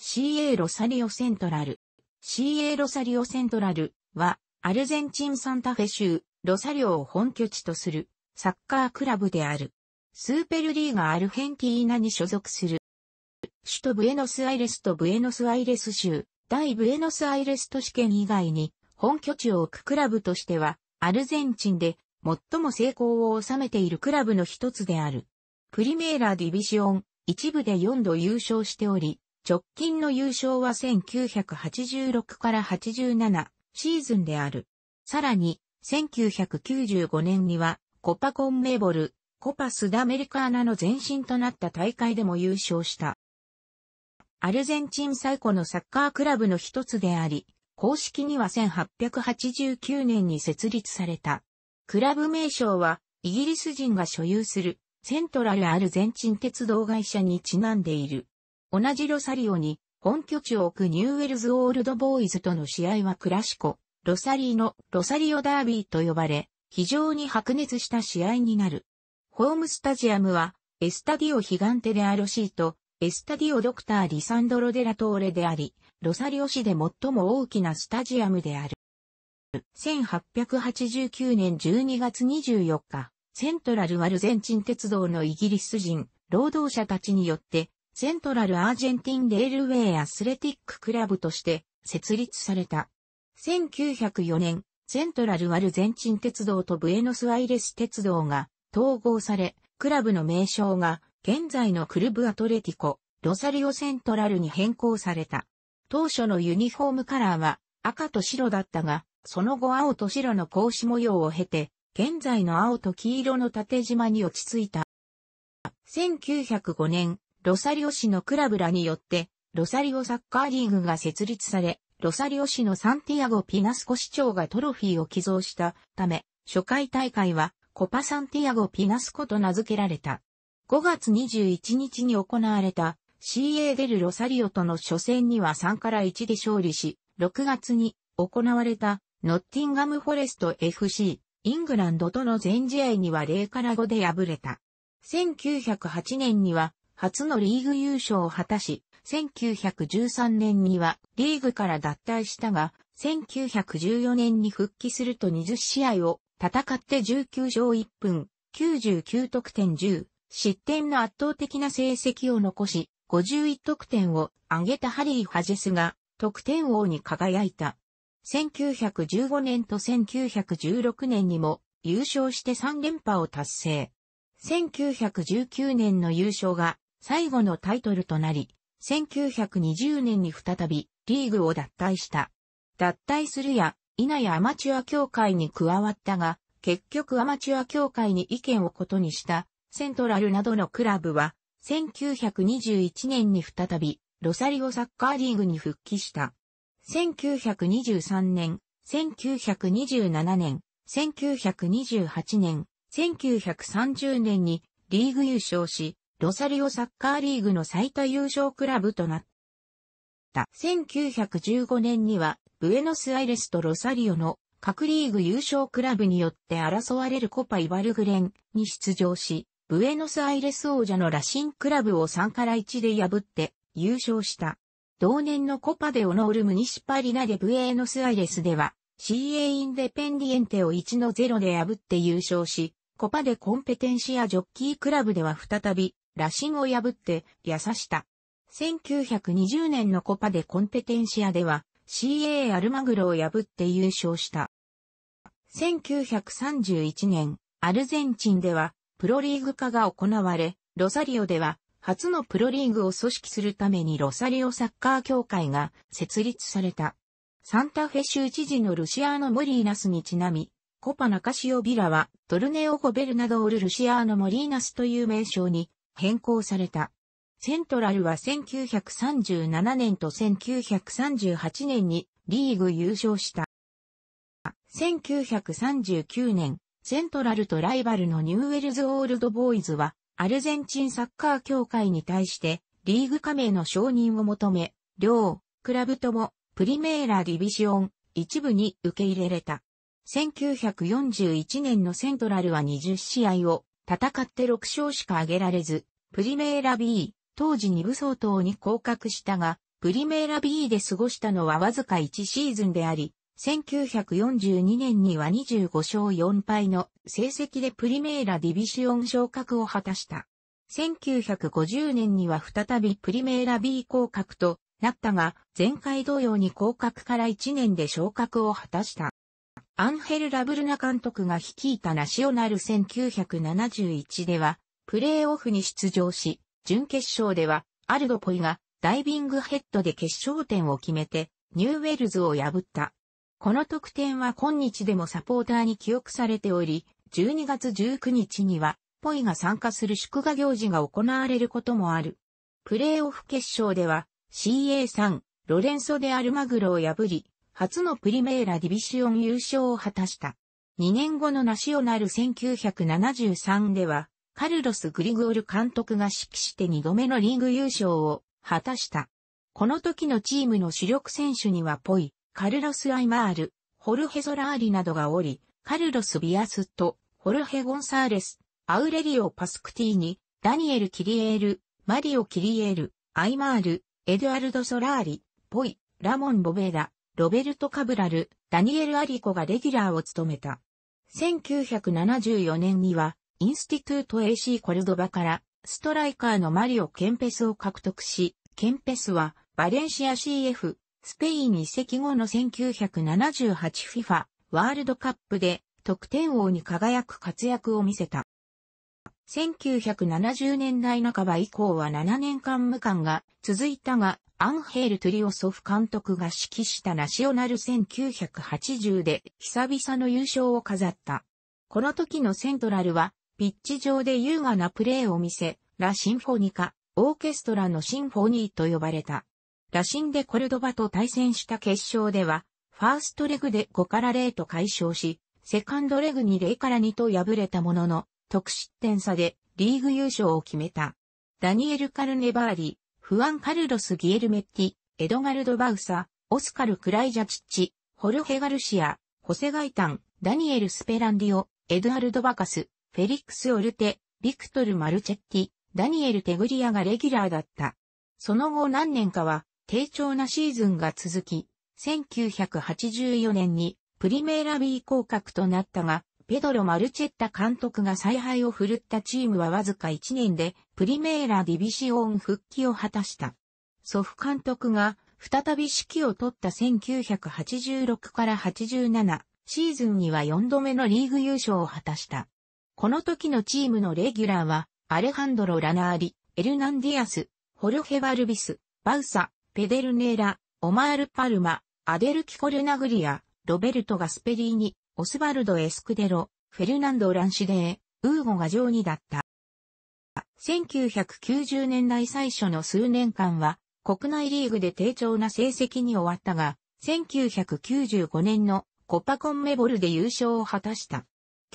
CA ロサリオセントラル。CA ロサリオセントラルは、アルゼンチンサンタフェ州、ロサリオを本拠地とする、サッカークラブである。スーペルリーガアルヘンティーナに所属する。首都ブエノスアイレスとブエノスアイレス州、大ブエノスアイレス都市圏以外に、本拠地を置くクラブとしては、アルゼンチンで最も成功を収めているクラブの一つである。プリメーラディビジオン、一部で4度優勝しており、直近の優勝は1986から87シーズンである。さらに、1995年には、コパコンメーボル、コパスダメリカーナの前身となった大会でも優勝した。アルゼンチン最古のサッカークラブの一つであり、公式には1889年に設立された。クラブ名称は、イギリス人が所有する、セントラルアルゼンチン鉄道会社にちなんでいる。同じロサリオに本拠地を置くニューウェルズオールドボーイズとの試合はクラシコ、ロサリーのロサリオダービーと呼ばれ、非常に白熱した試合になる。ホームスタジアムは、エスタディオヒガンテレアロシーと、エスタディオドクターリサンドロデラトーレであり、ロサリオ市で最も大きなスタジアムである。1889年12月24日、セントラルアルゼンチン鉄道のイギリス人、労働者たちによってセントラルアージェンティンレールウェイアスレティッククラブとして設立された。1904年、セントラルアルゼンチン鉄道とブエノスアイレス鉄道が統合され、クラブの名称が現在のクルブアトレティコ、ロサリオセントラルに変更された。当初のユニフォームカラーは赤と白だったが、その後青と白の格子模様を経て、現在の青と黄色の縦縞に落ち着いた。1905年、ロサリオ市のクラブらによって、ロサリオサッカーリーグが設立され、ロサリオ市のサンティアゴ・ピナスコ市長がトロフィーを寄贈したため、初回大会はコパ・サンティアゴ・ピナスコと名付けられた。5月21日に行われた CA デル・ロサリオとの初戦には3から1で勝利し、6月に行われたノッティンガム・フォレスト FC、イングランドとの全試合には0から5で敗れた。1908年には初のリーグ優勝を果たし、1913年にはリーグから脱退したが、1914年に復帰すると20試合を戦って19勝1分、99得点10、失点の圧倒的な成績を残し、51得点を挙げたハリー・ハジェスが得点王に輝いた。1915年と1916年にも優勝して3連覇を達成。1919年の優勝が最後のタイトルとなり、1920年に再びリーグを脱退した。脱退するや、稲やアマチュア協会に加わったが、結局アマチュア協会に意見を異にした、セントラルなどのクラブは、1921年に再び、ロサリオサッカーリーグに復帰した。1923年、1927年、1928年、1930年にリーグ優勝し、ロサリオサッカーリーグの最多優勝クラブとなった。1915年には、ブエノスアイレスとロサリオの各リーグ優勝クラブによって争われるコパイバルグレンに出場し、ブエノスアイレス王者のラシンクラブを3から1で破って優勝した。同年のコパデオノールムニシパリナでブエノスアイレスでは、CA インデペンディエンテを1の0で破って優勝し、コパでコンペテンシアジョッキークラブでは再び羅針を破って、優した。1920年のコパでコンペテンシアでは、CA アルマグロを破って優勝した。1931年、アルゼンチンでは、プロリーグ化が行われ、ロサリオでは、初のプロリーグを組織するためにロサリオサッカー協会が設立された。サンタフェ州知事のルシアーノ・モリーナスにちなみ、コパナカシオ・ビラはトルネオ・ゴベルナドール・ルシアーノ・モリーナスという名称に変更された。セントラルは1937年と1938年にリーグ優勝した。1939年、セントラルとライバルのニューウェルズ・オールドボーイズは、アルゼンチンサッカー協会に対して、リーグ加盟の承認を求め、両、クラブとも、プリメーラ・ディビシオン、一部に受け入れられた。1941年のセントラルは20試合を戦って6勝しか挙げられず、プリメーラ B、当時2部相当に降格したが、プリメーラ B で過ごしたのはわずか1シーズンであり、1942年には25勝4敗の成績でプリメーラディビシオン昇格を果たした。1950年には再びプリメーラ B 降格となったが、前回同様に降格から1年で昇格を果たした。アンヘル・ラブルナ監督が率いたナショナル1971では、プレーオフに出場し、準決勝では、アルドポイがダイビングヘッドで決勝点を決めて、ニューウェルズを破った。この得点は今日でもサポーターに記憶されており、12月19日には、ポイが参加する祝賀行事が行われることもある。プレーオフ決勝では、CA3、ロレンソデ・アルマグロを破り、初のプリメーラディビシオン優勝を果たした。2年後のナシオナル1973では、カルロス・グリゴール監督が指揮して2度目のリーグ優勝を果たした。この時のチームの主力選手にはポイ、カルロス・アイマール、ホルヘ・ゾラーリなどがおり、カルロス・ビアスと、ホルヘ・ゴンサーレス、アウレリオ・パスクティーニ、ダニエル・キリエール、マリオ・キリエール、アイマール、エドアルド・ソラーリ、ポイ、ラモン・ボベーダ、ロベルト・カブラル、ダニエル・アリコがレギュラーを務めた。1974年には、インスティトゥート AC コルドバから、ストライカーのマリオ・ケンペスを獲得し、ケンペスは、バレンシア CF、スペイン移籍後の 1978FIFA ワールドカップで得点王に輝く活躍を見せた。1970年代半ば以降は7年間無冠が続いたが、アンヘール・トゥリオソフ監督が指揮したナショナル1980で久々の優勝を飾った。この時のセントラルは、ピッチ上で優雅なプレーを見せ、ラ・シンフォニカ、オーケストラのシンフォニーと呼ばれた。ラシンでコルドバと対戦した決勝では、ファーストレグで5から0と解消し、セカンドレグに0から2と敗れたものの、得失点差でリーグ優勝を決めた。ダニエル・カルネバーリ、フアン・カルロス・ギエルメッティ、エドガルド・バウサ、オスカル・クライジャチッチ、ホルヘ・ガルシア、ホセ・ガイタン、ダニエル・スペランディオ、エドアルド・バカス、フェリックス・オルテ、ビクトル・マルチェッティ、ダニエル・テグリアがレギュラーだった。その後何年かは、低調なシーズンが続き、1984年にプリメーラビー降格となったが、ペドロ・マルチェッタ監督が采配を振るったチームはわずか1年でプリメーラ・ディビシオン復帰を果たした。祖父監督が再び指揮を取った1986から87シーズンには4度目のリーグ優勝を果たした。この時のチームのレギュラーはアレハンドロ・ラナーリ、エルナンディアス、ホルヘ・バルビス、バウサ、ペデルネーラ、オマール・パルマ、アデル・キコルナグリア、ロベルト・ガスペリーニ、オスバルド・エスクデロ、フェルナンド・ランシデー、ウーゴが上位だった。1990年代最初の数年間は、国内リーグで低調な成績に終わったが、1995年のコパコンメボルで優勝を果たした。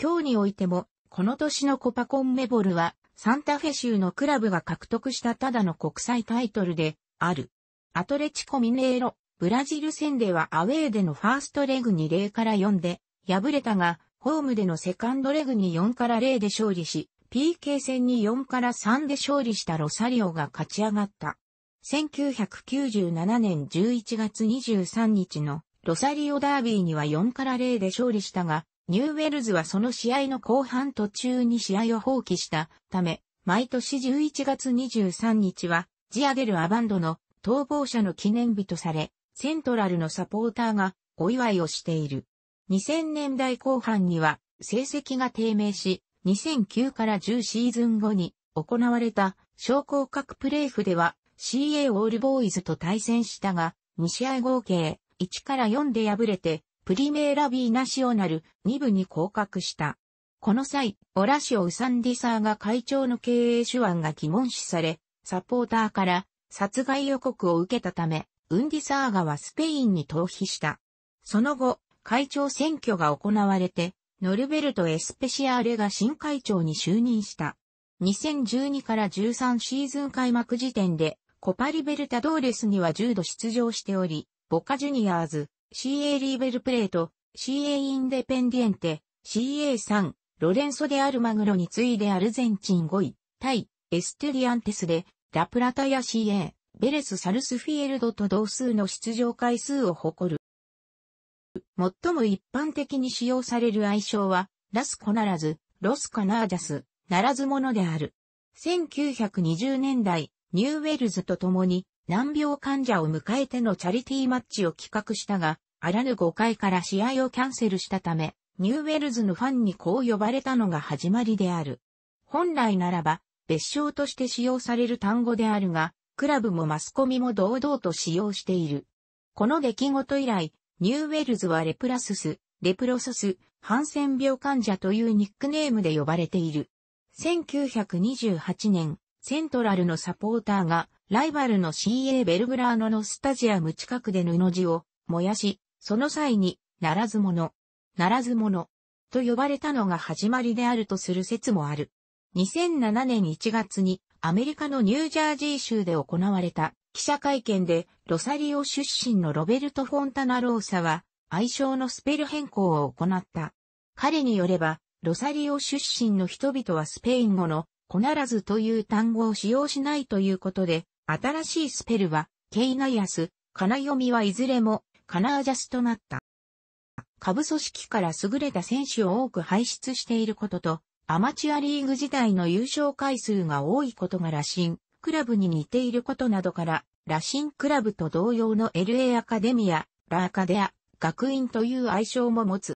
今日においても、この年のコパコンメボルは、サンタフェ州のクラブが獲得したただの国際タイトルで、ある。アトレチコミネーロ、ブラジル戦ではアウェーでのファーストレグに0から4で敗れたが、ホームでのセカンドレグに4から0で勝利し、PK 戦に4から3で勝利したロサリオが勝ち上がった。1997年11月23日のロサリオダービーには4から0で勝利したが、ニューウェルズはその試合の後半途中に試合を放棄したため、毎年11月23日は、ジアデル・アバンドの逃亡者の記念日とされ、セントラルのサポーターがお祝いをしている。2000年代後半には成績が低迷し、2009から10シーズン後に行われた昇降格プレーフでは CA オールボーイズと対戦したが、2試合合計1から4で敗れて、プリメーラビーナシオナル2部に降格した。この際、オラシオ・ウサンディサーが会長の経営手腕が疑問視され、サポーターから殺害予告を受けたため、ウンディサーガはスペインに逃避した。その後、会長選挙が行われて、ノルベルト・エスペシアーレが新会長に就任した。2012から13シーズン開幕時点で、コパリベルタドーレスには10度出場しており、ボカジュニアーズ、CA リーベルプレート、CA インデペンディエンテ、CA3、ロレンソ・デ・アルマグロに次いでアルゼンチン5位、対エステリアンテスで、ラプラタや CA、ベレス・サルスフィールドと同数の出場回数を誇る。最も一般的に使用される愛称は、ラスコならず、ロスカナーダス、ならずものである。1920年代、ニューウェルズと共に難病患者を迎えてのチャリティーマッチを企画したが、あらぬ誤解から試合をキャンセルしたため、ニューウェルズのファンにこう呼ばれたのが始まりである。本来ならば、別称として使用される単語であるが、クラブもマスコミも堂々と使用している。この出来事以来、ニューウェルズはレプラスス、レプロソス、ハンセン病患者というニックネームで呼ばれている。1928年、セントラルのサポーターが、ライバルの CA ベルグラーノのスタジアム近くで布地を燃やし、その際に、ならず者、ならず者、と呼ばれたのが始まりであるとする説もある。2007年1月にアメリカのニュージャージー州で行われた記者会見で、ロサリオ出身のロベルト・フォンタナローサは、愛称のスペル変更を行った。彼によれば、ロサリオ出身の人々はスペイン語の、コナラズという単語を使用しないということで、新しいスペルは、ケイナイアス、カナ読みはいずれも、カナージャスとなった。下部組織から優れた選手を多く輩出していることと、アマチュアリーグ時代の優勝回数が多いことが羅針。クラブに似ていることなどから、羅針クラブと同様の LA アカデミア、ラアカデア、学院という愛称も持つ。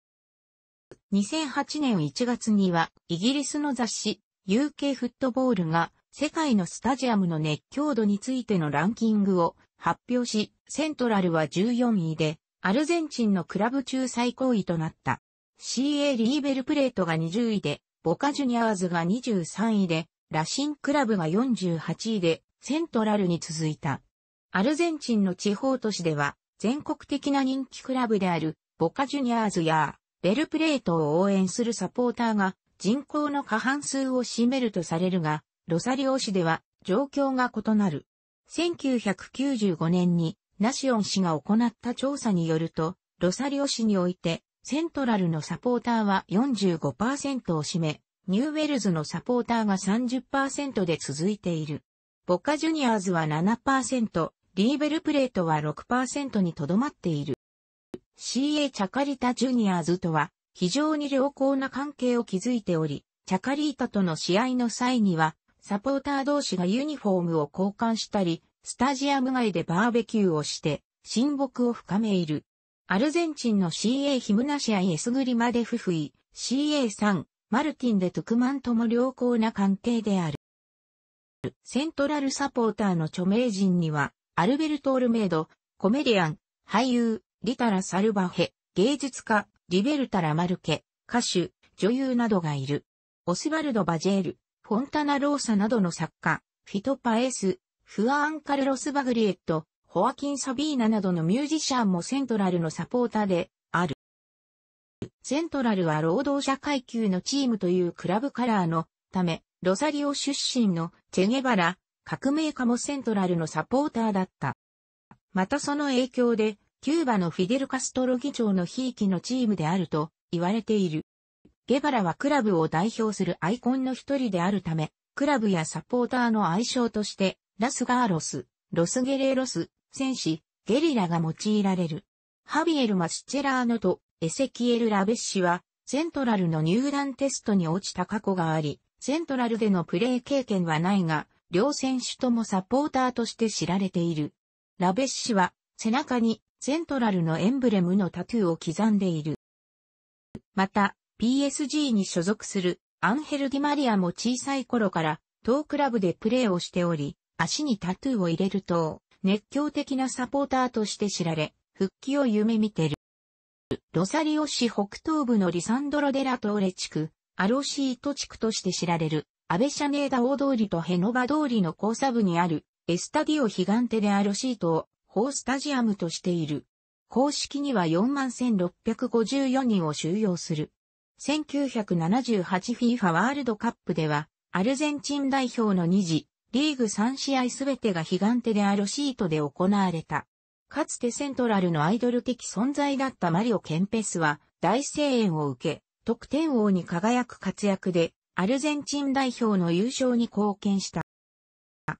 2008年1月には、イギリスの雑誌、UK フットボールが、世界のスタジアムの熱狂度についてのランキングを発表し、セントラルは14位で、アルゼンチンのクラブ中最高位となった。CA リーベルプレートが20位で、ボカジュニアーズが23位で、ラシンクラブが48位で、セントラルに続いた。アルゼンチンの地方都市では、全国的な人気クラブである、ボカジュニアーズや、ベルプレートを応援するサポーターが、人口の過半数を占めるとされるが、ロサリオ市では、状況が異なる。1995年に、ナシオン氏が行った調査によると、ロサリオ市において、セントラルのサポーターは45%を占め、ニューウェルズのサポーターが30%で続いている。ボカジュニアーズは7%、リーベルプレートは6%にとどまっている。CA チャカリタジュニアーズとは非常に良好な関係を築いており、チャカリータとの試合の際には、サポーター同士がユニフォームを交換したり、スタジアム外でバーベキューをして、親睦を深めいる。アルゼンチンの CA ヒムナシア・エスグリマデフフイ、CA3、マルティン・でトゥクマンとも良好な関係である。セントラルサポーターの著名人には、アルベルト・オルメイド、コメディアン、俳優、リタラ・サルバヘ、芸術家、リベルタ・ラ・マルケ、歌手、女優などがいる。オスワルド・バジェール、フォンタナ・ローサなどの作家、フィト・パエス、フアン・カルロス・バグリエット、ホアキン・サビーナなどのミュージシャンもセントラルのサポーターで、セントラルは労働者階級のチームというクラブカラーのため、ロサリオ出身のチェゲバラ、革命家もセントラルのサポーターだった。またその影響で、キューバのフィデル・カストロ議長の悲劇のチームであると言われている。ゲバラはクラブを代表するアイコンの一人であるため、クラブやサポーターの愛称として、ラスガーロス、ロスゲレーロス、戦士、ゲリラが用いられる。ハビエル・マスチェラーノとエセキエル・ラベッシは、セントラルの入団テストに落ちた過去があり、セントラルでのプレー経験はないが、両選手ともサポーターとして知られている。ラベッシは、背中にセントラルのエンブレムのタトゥーを刻んでいる。また、PSG に所属するアンヘル・ディマリアも小さい頃から当クラブでプレーをしており、足にタトゥーを入れると、熱狂的なサポーターとして知られ、復帰を夢見てる。ロサリオ市北東部のリサンドロ・デラ・トーレ地区、アロシート地区として知られる、アベシャネーダ大通りとヘノバ通りの交差部にある、エスタディオヒガンテでアロシートを、ホースタジアムとしている。公式には41,654人を収容する。1978FIFA ワールドカップでは、アルゼンチン代表の2次、リーグ3試合すべてがヒガンテでアロシートで行われた。かつてセントラルのアイドル的存在だったマリオ・ケンペスは大声援を受け、得点王に輝く活躍で、アルゼンチン代表の優勝に貢献した。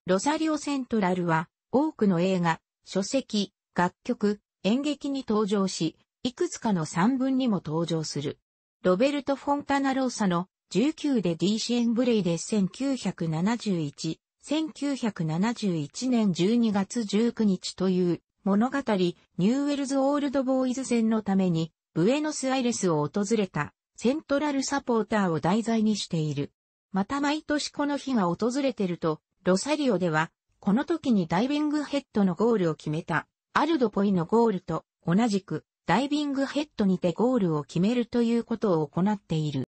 ロサリオ・セントラルは、多くの映画、書籍、楽曲、演劇に登場し、いくつかの3文にも登場する。ロベルト・フォンタナ・ローサの19で D シエンブレイで1971、1971年12月19日という物語、ニューウェルズ・オールドボーイズ戦のために、ブエノスアイレスを訪れた、セントラルサポーターを題材にしている。また毎年この日が訪れてると、ロサリオでは、この時にダイビングヘッドのゴールを決めた、アルドポイのゴールと、同じく、ダイビングヘッドにてゴールを決めるということを行っている。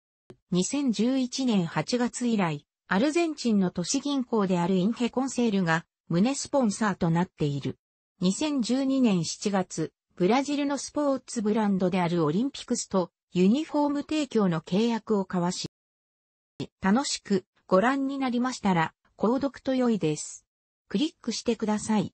2011年8月以来、アルゼンチンの都市銀行であるインヘコンセールが、胸スポンサーとなっている。2012年7月、ブラジルのスポーツブランドであるオリンピクスとユニフォーム提供の契約を交わし、楽しくご覧になりましたら、購読と良いです。クリックしてください。